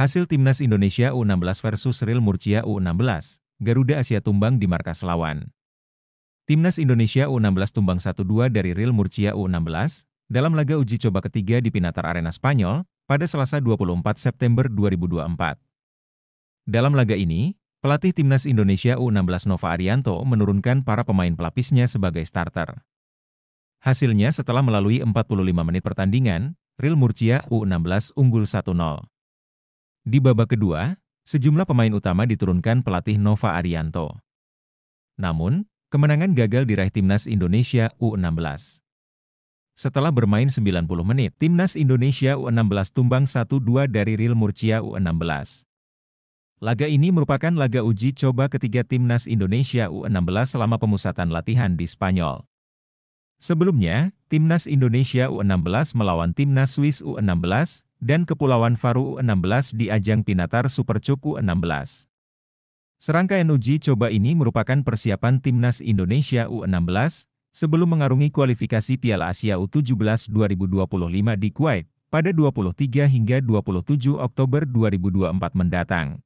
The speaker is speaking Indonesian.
Hasil Timnas Indonesia U16 versus Real Murcia U16, Garuda Asia tumbang di markas lawan. Timnas Indonesia U16 tumbang 1-2 dari Real Murcia U16 dalam laga uji coba ketiga di Pinatar Arena Spanyol pada Selasa 24 September 2024. Dalam laga ini, pelatih Timnas Indonesia U16 Nova Arianto menurunkan para pemain pelapisnya sebagai starter. Hasilnya setelah melalui 45 menit pertandingan, Real Murcia U16 unggul 1-0. Di babak kedua, sejumlah pemain utama diturunkan pelatih Nova Arianto. Namun, kemenangan gagal diraih timnas Indonesia U16. Setelah bermain 90 menit, timnas Indonesia U16 tumbang 1-2 dari Real Murcia U16. Laga ini merupakan laga uji coba ketiga timnas Indonesia U16 selama pemusatan latihan di Spanyol. Sebelumnya, timnas Indonesia U16 melawan timnas Swiss U16 dan Kepulauan Faru U16 di ajang Pinatar Super Cup U16. Serangkaian uji coba ini merupakan persiapan Timnas Indonesia U16 sebelum mengarungi kualifikasi Piala Asia U17 2025 di Kuwait pada 23 hingga 27 Oktober 2024 mendatang.